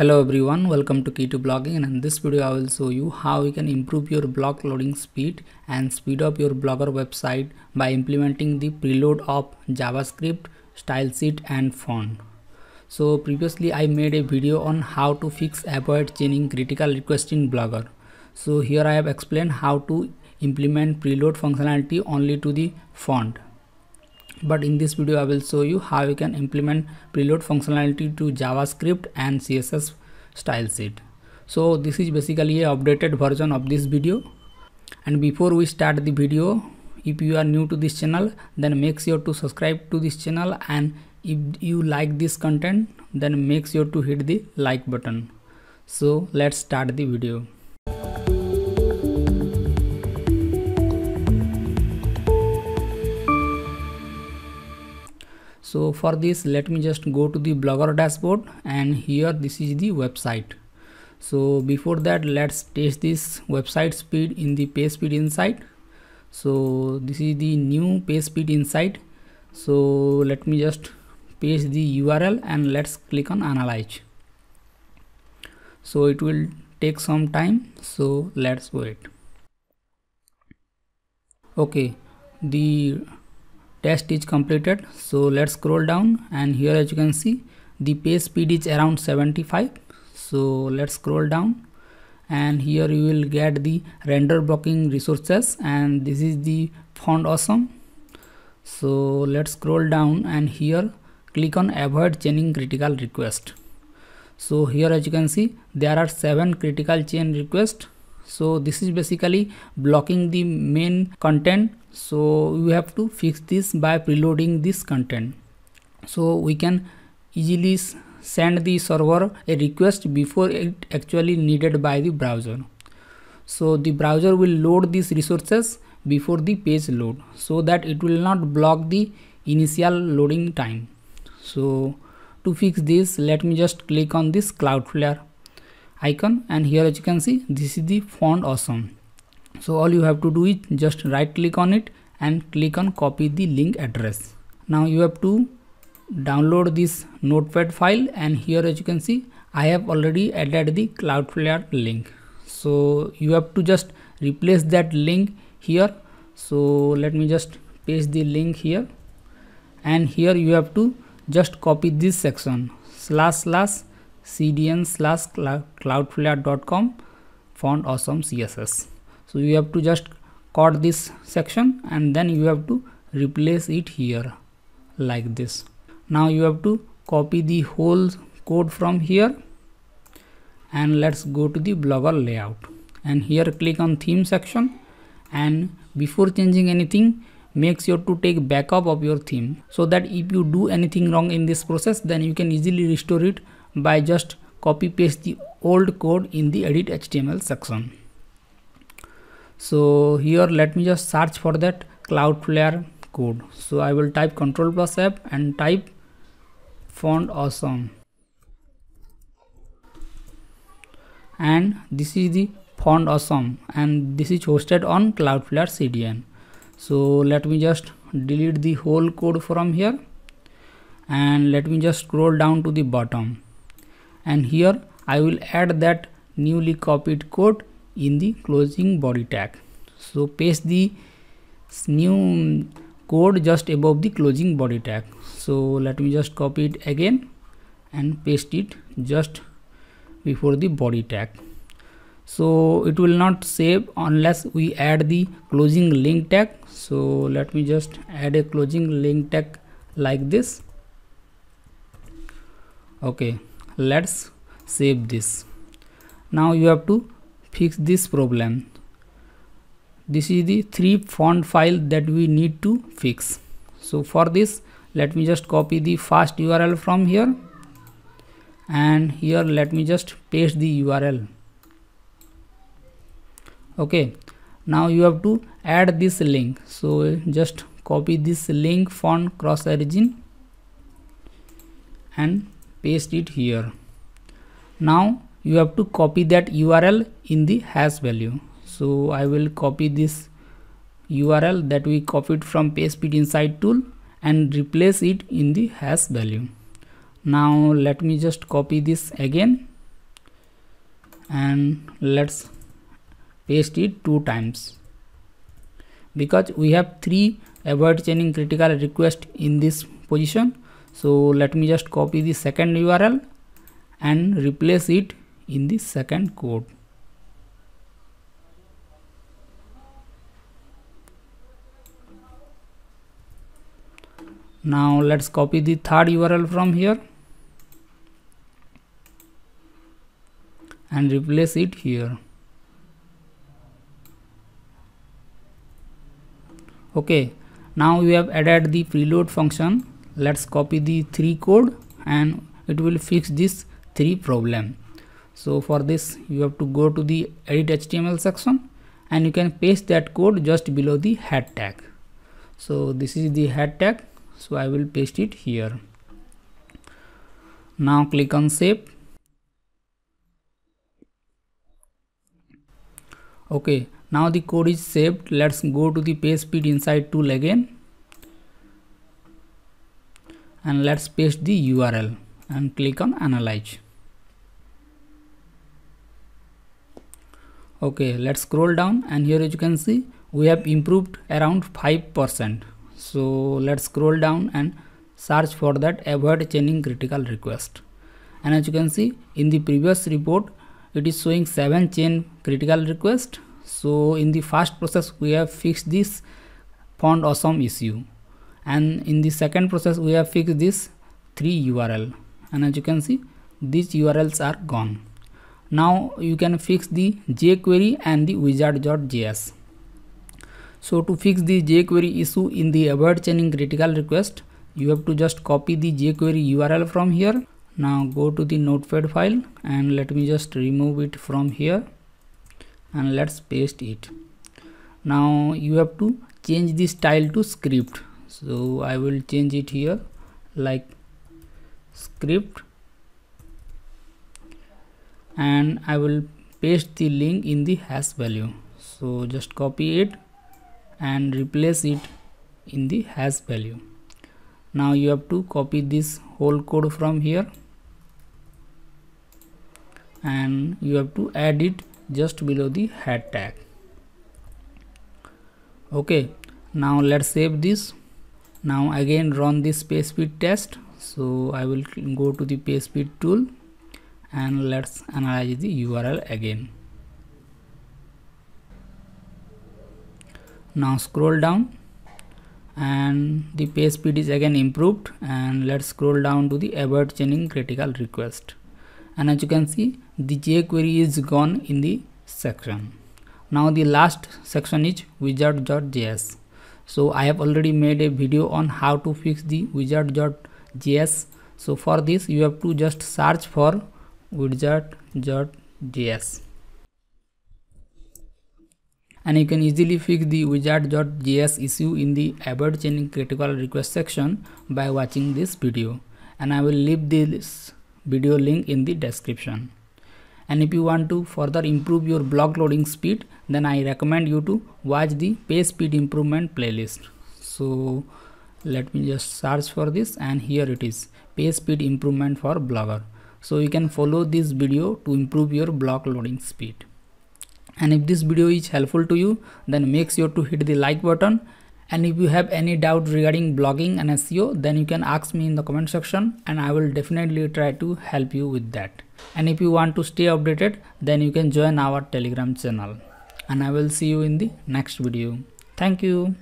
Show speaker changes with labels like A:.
A: hello everyone welcome to key to blogging and in this video i will show you how you can improve your blog loading speed and speed up your blogger website by implementing the preload of javascript style sheet and font so previously i made a video on how to fix avoid chaining critical request in blogger so here i have explained how to implement preload functionality only to the font but in this video I will show you how you can implement preload functionality to JavaScript and CSS style sheet. So this is basically a updated version of this video and before we start the video if you are new to this channel then make sure to subscribe to this channel and if you like this content then make sure to hit the like button. So let's start the video. so for this let me just go to the blogger dashboard and here this is the website so before that let's test this website speed in the page speed insight so this is the new page speed insight so let me just paste the url and let's click on analyze so it will take some time so let's wait okay the test is completed so let's scroll down and here as you can see the page speed is around 75 so let's scroll down and here you will get the render blocking resources and this is the font awesome so let's scroll down and here click on avoid chaining critical request so here as you can see there are seven critical chain requests so this is basically blocking the main content so we have to fix this by preloading this content so we can easily send the server a request before it actually needed by the browser so the browser will load these resources before the page load so that it will not block the initial loading time so to fix this let me just click on this cloudflare icon and here as you can see this is the font awesome so all you have to do is just right click on it and click on copy the link address now you have to download this notepad file and here as you can see i have already added the cloudflare link so you have to just replace that link here so let me just paste the link here and here you have to just copy this section slash slash cdn slash cloudflare.com font awesome css so you have to just cut this section and then you have to replace it here like this now you have to copy the whole code from here and let's go to the blogger layout and here click on theme section and before changing anything make sure to take backup of your theme so that if you do anything wrong in this process then you can easily restore it by just copy paste the old code in the edit html section so here let me just search for that cloudflare code so i will type control plus f and type font awesome and this is the font awesome and this is hosted on cloudflare cdn so let me just delete the whole code from here and let me just scroll down to the bottom and here i will add that newly copied code in the closing body tag so paste the new code just above the closing body tag so let me just copy it again and paste it just before the body tag so it will not save unless we add the closing link tag so let me just add a closing link tag like this okay let's save this now you have to fix this problem this is the three font file that we need to fix so for this let me just copy the first url from here and here let me just paste the url okay now you have to add this link so just copy this link font cross origin and paste it here now you have to copy that url in the hash value so i will copy this url that we copied from PageSpeed inside tool and replace it in the hash value now let me just copy this again and let's paste it two times because we have three avoid chaining critical request in this position so let me just copy the second url and replace it in the second code. Now let's copy the third URL from here and replace it here. Okay, now we have added the preload function. Let's copy the 3 code and it will fix this 3 problem so for this you have to go to the edit html section and you can paste that code just below the head tag so this is the head tag so i will paste it here now click on save okay now the code is saved let's go to the page speed inside tool again and let's paste the url and click on analyze okay let's scroll down and here as you can see we have improved around 5% so let's scroll down and search for that avoid chaining critical request and as you can see in the previous report it is showing 7 chain critical request so in the first process we have fixed this or awesome issue and in the second process we have fixed this 3 url and as you can see these urls are gone now you can fix the jquery and the wizard.js so to fix the jquery issue in the avoid chaining critical request you have to just copy the jquery url from here now go to the notepad file and let me just remove it from here and let's paste it now you have to change the style to script so i will change it here like script and I will paste the link in the hash value so just copy it and replace it in the hash value now you have to copy this whole code from here and you have to add it just below the head tag okay now let's save this now again run this speed test so I will go to the speed tool and let's analyze the URL again. Now scroll down and the page speed is again improved and let's scroll down to the avoid chaining critical request and as you can see the jQuery is gone in the section. Now the last section is wizard.js. So I have already made a video on how to fix the wizard.js. So for this you have to just search for widget.js and you can easily fix the widget.js issue in the about chaining critical request section by watching this video and I will leave this video link in the description. And if you want to further improve your block loading speed then I recommend you to watch the page speed improvement playlist. So let me just search for this and here it is page speed improvement for blogger so you can follow this video to improve your block loading speed and if this video is helpful to you then make sure to hit the like button and if you have any doubt regarding blogging and SEO then you can ask me in the comment section and I will definitely try to help you with that and if you want to stay updated then you can join our telegram channel and I will see you in the next video thank you